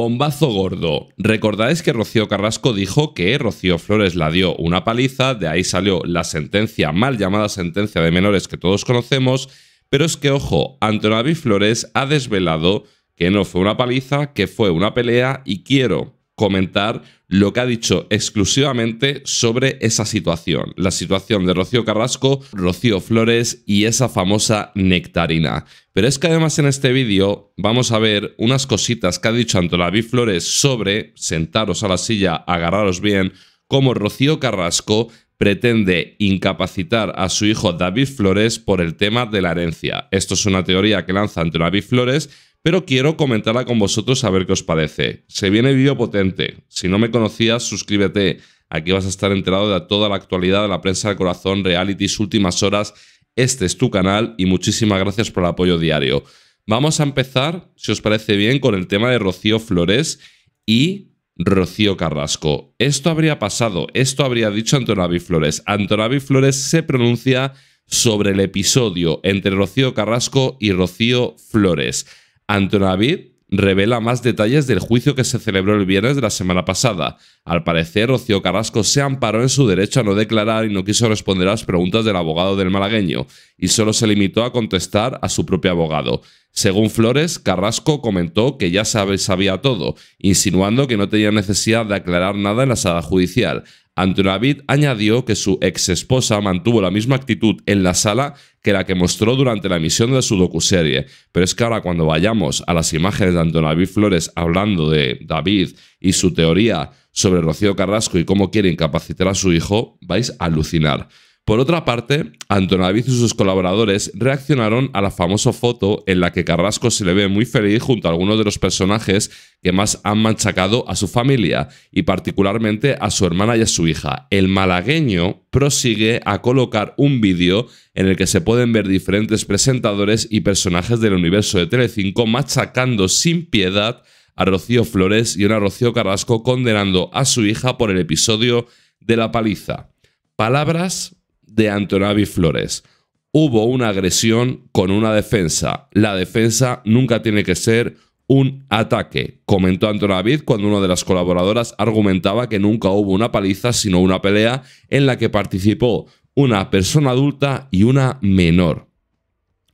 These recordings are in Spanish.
Bombazo gordo. Recordáis que Rocío Carrasco dijo que Rocío Flores la dio una paliza, de ahí salió la sentencia, mal llamada sentencia de menores que todos conocemos, pero es que, ojo, Antonavi Flores ha desvelado que no fue una paliza, que fue una pelea y quiero comentar lo que ha dicho exclusivamente sobre esa situación, la situación de Rocío Carrasco, Rocío Flores y esa famosa nectarina. Pero es que además en este vídeo vamos a ver unas cositas que ha dicho Antolaví Flores sobre sentaros a la silla, agarraros bien, como Rocío Carrasco pretende incapacitar a su hijo David Flores por el tema de la herencia. Esto es una teoría que lanza David Flores pero quiero comentarla con vosotros a ver qué os parece. Se viene vídeo potente. Si no me conocías, suscríbete. Aquí vas a estar enterado de toda la actualidad de la prensa de corazón, realities, últimas horas. Este es tu canal y muchísimas gracias por el apoyo diario. Vamos a empezar, si os parece bien, con el tema de Rocío Flores y Rocío Carrasco. Esto habría pasado, esto habría dicho Antonavi Flores. Antonavi Flores se pronuncia sobre el episodio entre Rocío Carrasco y Rocío Flores. Antonavid revela más detalles del juicio que se celebró el viernes de la semana pasada. Al parecer, Ocio Carrasco se amparó en su derecho a no declarar y no quiso responder a las preguntas del abogado del malagueño, y solo se limitó a contestar a su propio abogado. Según Flores, Carrasco comentó que ya sabía todo, insinuando que no tenía necesidad de aclarar nada en la sala judicial. Antonavid añadió que su exesposa mantuvo la misma actitud en la sala que la que mostró durante la emisión de su docuserie. Pero es que ahora cuando vayamos a las imágenes de Antonavid Flores hablando de David y su teoría sobre Rocío Carrasco y cómo quiere incapacitar a su hijo, vais a alucinar. Por otra parte, Antonaviz y sus colaboradores reaccionaron a la famosa foto en la que Carrasco se le ve muy feliz junto a algunos de los personajes que más han machacado a su familia y particularmente a su hermana y a su hija. El malagueño prosigue a colocar un vídeo en el que se pueden ver diferentes presentadores y personajes del universo de Telecinco machacando sin piedad a Rocío Flores y a Rocío Carrasco condenando a su hija por el episodio de la paliza. Palabras de Antonavid Flores. Hubo una agresión con una defensa. La defensa nunca tiene que ser un ataque, comentó Antonavid cuando una de las colaboradoras argumentaba que nunca hubo una paliza, sino una pelea en la que participó una persona adulta y una menor.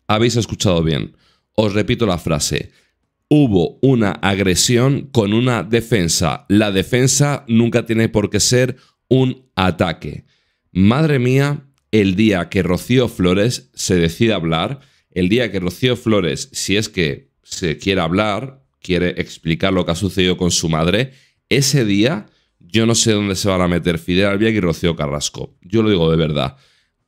Habéis escuchado bien. Os repito la frase. Hubo una agresión con una defensa. La defensa nunca tiene por qué ser un ataque. Madre mía, el día que Rocío Flores se decide hablar, el día que Rocío Flores, si es que se quiere hablar, quiere explicar lo que ha sucedido con su madre, ese día yo no sé dónde se van a meter Fidel Albiak y Rocío Carrasco. Yo lo digo de verdad.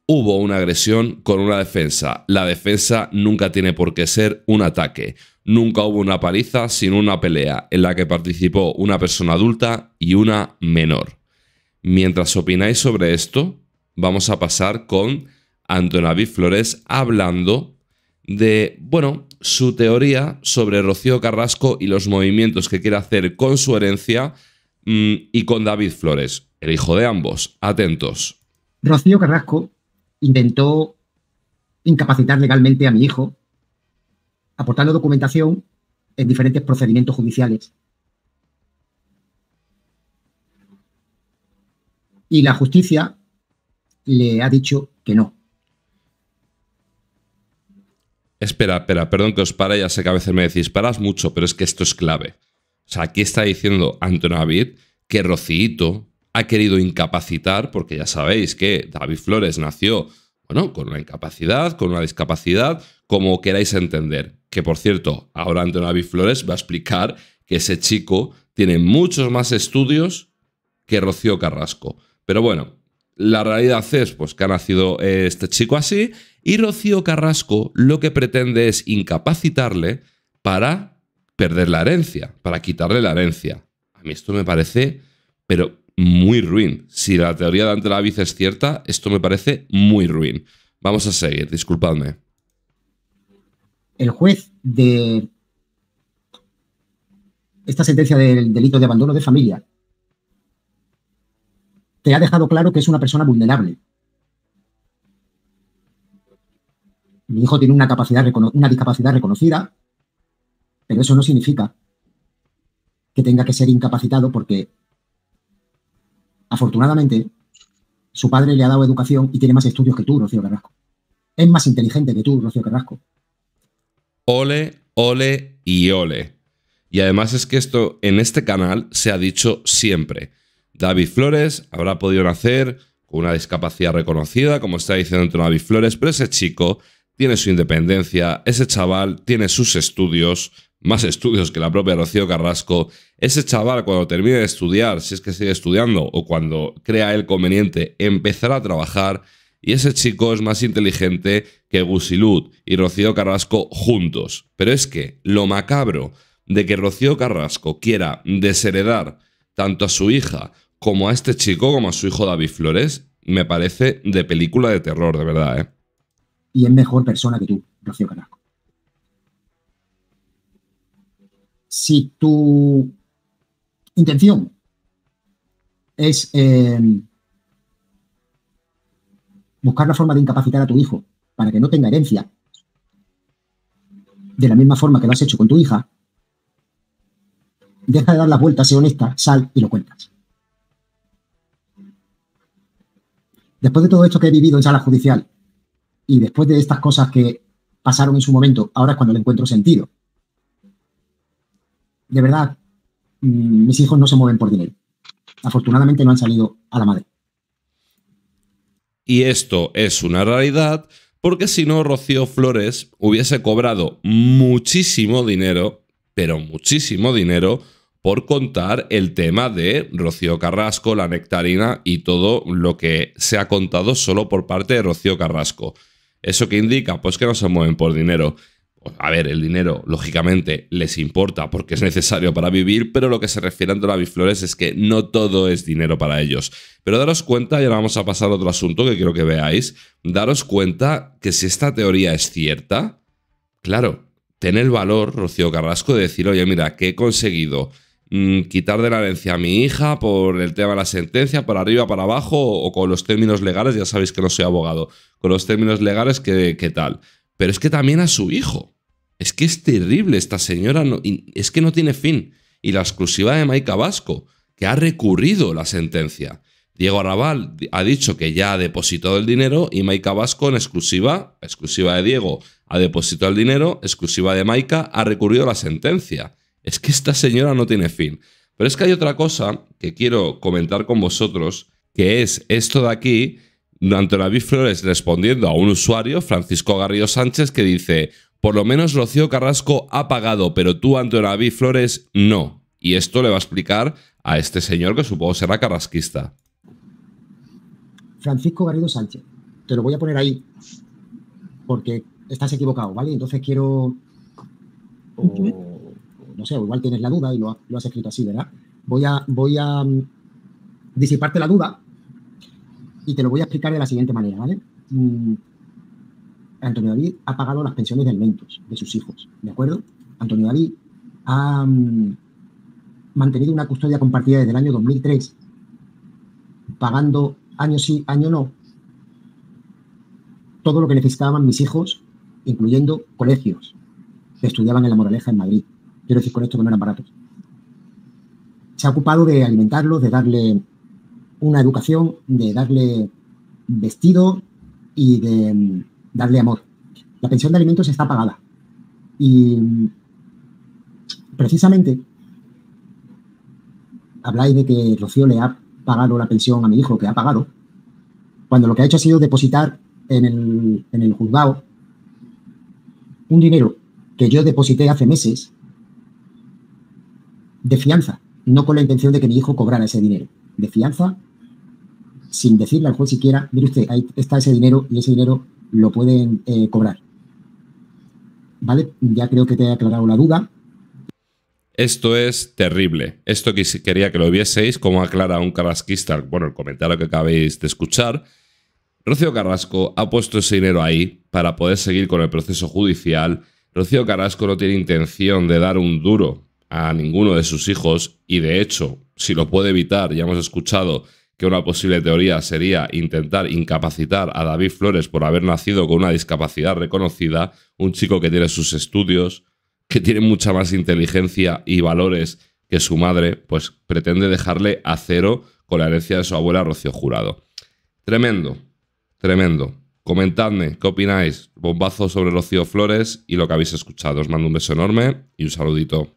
Hubo una agresión con una defensa. La defensa nunca tiene por qué ser un ataque. Nunca hubo una paliza sin una pelea en la que participó una persona adulta y una menor. Mientras opináis sobre esto, vamos a pasar con David Flores hablando de, bueno, su teoría sobre Rocío Carrasco y los movimientos que quiere hacer con su herencia mm, y con David Flores, el hijo de ambos. Atentos. Rocío Carrasco intentó incapacitar legalmente a mi hijo, aportando documentación en diferentes procedimientos judiciales y la justicia le ha dicho que no. Espera, espera, perdón que os pare, ya sé que a veces me decís, paras mucho, pero es que esto es clave. O sea, aquí está diciendo Anton David que Rocío ha querido incapacitar, porque ya sabéis que David Flores nació, bueno, con una incapacidad, con una discapacidad, como queráis entender. Que por cierto, ahora Anton David Flores va a explicar que ese chico tiene muchos más estudios que Rocío Carrasco. Pero bueno, la realidad es pues, que ha nacido eh, este chico así y Rocío Carrasco lo que pretende es incapacitarle para perder la herencia, para quitarle la herencia. A mí esto me parece, pero muy ruin. Si la teoría de Viz es cierta, esto me parece muy ruin. Vamos a seguir, disculpadme. El juez de esta sentencia del delito de abandono de familia se ha dejado claro que es una persona vulnerable. Mi hijo tiene una, capacidad, una discapacidad reconocida, pero eso no significa que tenga que ser incapacitado porque afortunadamente su padre le ha dado educación y tiene más estudios que tú, Rocío Carrasco. Es más inteligente que tú, Rocío Carrasco. Ole, ole y ole. Y además es que esto en este canal se ha dicho siempre. David Flores habrá podido nacer con una discapacidad reconocida, como está diciendo David Flores, pero ese chico tiene su independencia, ese chaval tiene sus estudios, más estudios que la propia Rocío Carrasco, ese chaval cuando termine de estudiar, si es que sigue estudiando o cuando crea el conveniente, empezará a trabajar y ese chico es más inteligente que Gusilud y Rocío Carrasco juntos. Pero es que lo macabro de que Rocío Carrasco quiera desheredar tanto a su hija como a este chico, como a su hijo David Flores, me parece de película de terror, de verdad, ¿eh? Y es mejor persona que tú, Rocío Carrasco. Si tu intención es eh, buscar la forma de incapacitar a tu hijo para que no tenga herencia, de la misma forma que lo has hecho con tu hija, deja de dar las vueltas, sé honesta, sal y lo cuentas. después de todo esto que he vivido en sala judicial y después de estas cosas que pasaron en su momento, ahora es cuando le encuentro sentido. De verdad, mm, mis hijos no se mueven por dinero. Afortunadamente no han salido a la madre. Y esto es una realidad porque si no, Rocío Flores hubiese cobrado muchísimo dinero, pero muchísimo dinero, por contar el tema de Rocío Carrasco, la nectarina y todo lo que se ha contado solo por parte de Rocío Carrasco. ¿Eso qué indica? Pues que no se mueven por dinero. Pues, a ver, el dinero, lógicamente, les importa porque es necesario para vivir, pero lo que se refiere a Antonavi Flores es que no todo es dinero para ellos. Pero daros cuenta, y ahora vamos a pasar a otro asunto que quiero que veáis, daros cuenta que si esta teoría es cierta, claro, ten el valor, Rocío Carrasco, de decir, oye, mira, que he conseguido Mm, quitar de la herencia a mi hija por el tema de la sentencia, para arriba, para abajo, o con los términos legales, ya sabéis que no soy abogado, con los términos legales, ¿qué, qué tal? Pero es que también a su hijo. Es que es terrible esta señora, es que no tiene fin. Y la exclusiva de Maika Vasco, que ha recurrido la sentencia. Diego Arrabal ha dicho que ya ha depositado el dinero y Maika Vasco en exclusiva, exclusiva de Diego, ha depositado el dinero, exclusiva de Maika, ha recurrido la sentencia es que esta señora no tiene fin. Pero es que hay otra cosa que quiero comentar con vosotros, que es esto de aquí, Antonio Flores respondiendo a un usuario, Francisco Garrido Sánchez, que dice, por lo menos Rocío Carrasco ha pagado, pero tú, Antonio Flores, no. Y esto le va a explicar a este señor que supongo será carrasquista. Francisco Garrido Sánchez, te lo voy a poner ahí, porque estás equivocado, ¿vale? Entonces quiero no sé, igual tienes la duda y lo, has escrito así, ¿verdad? Voy a, mm, disiparte la duda y te lo voy a explicar de la siguiente manera, ¿vale? Mm, Antonio David ha pagado las pensiones de alimentos de sus hijos, ¿de acuerdo? Antonio David ha mm, mantenido una custodia compartida desde el año 2003, pagando año sí, año no, todo lo que necesitaban mis hijos, incluyendo colegios que estudiaban en La Moraleja en Madrid. Quiero decir con esto que no eran baratos. Se ha ocupado de alimentarlos, de darle una educación, de darle vestido y de mm, darle amor. La pensión de alimentos está pagada. Y mm, precisamente habláis de que Rocío le ha pagado la pensión a mi hijo, que ha pagado, cuando lo que ha hecho ha sido depositar en el, en el juzgado un dinero que yo deposité hace meses de fianza, no con la intención de que mi hijo cobrara ese dinero, de fianza, sin decirle al juez siquiera, mire usted, ahí está ese dinero y ese dinero lo pueden eh, cobrar. ¿Vale? Ya creo que te he aclarado la duda. Esto es terrible. Esto quería que lo vieseis, como aclara un carrasquista, bueno, el comentario que acabéis de escuchar. Rocío Carrasco ha puesto ese dinero ahí para poder seguir con el proceso judicial. Rocío Carrasco no tiene intención de dar un duro a ninguno de sus hijos y de hecho, si lo puede evitar, ya hemos escuchado que una posible teoría sería intentar incapacitar a David Flores por haber nacido con una discapacidad reconocida, un chico que tiene sus estudios, que tiene mucha más inteligencia y valores que su madre, pues pretende dejarle a cero con la herencia de su abuela Rocío Jurado. Tremendo, tremendo. Comentadme qué opináis. Bombazo sobre Rocío Flores y lo que habéis escuchado. Os mando un beso enorme y un saludito.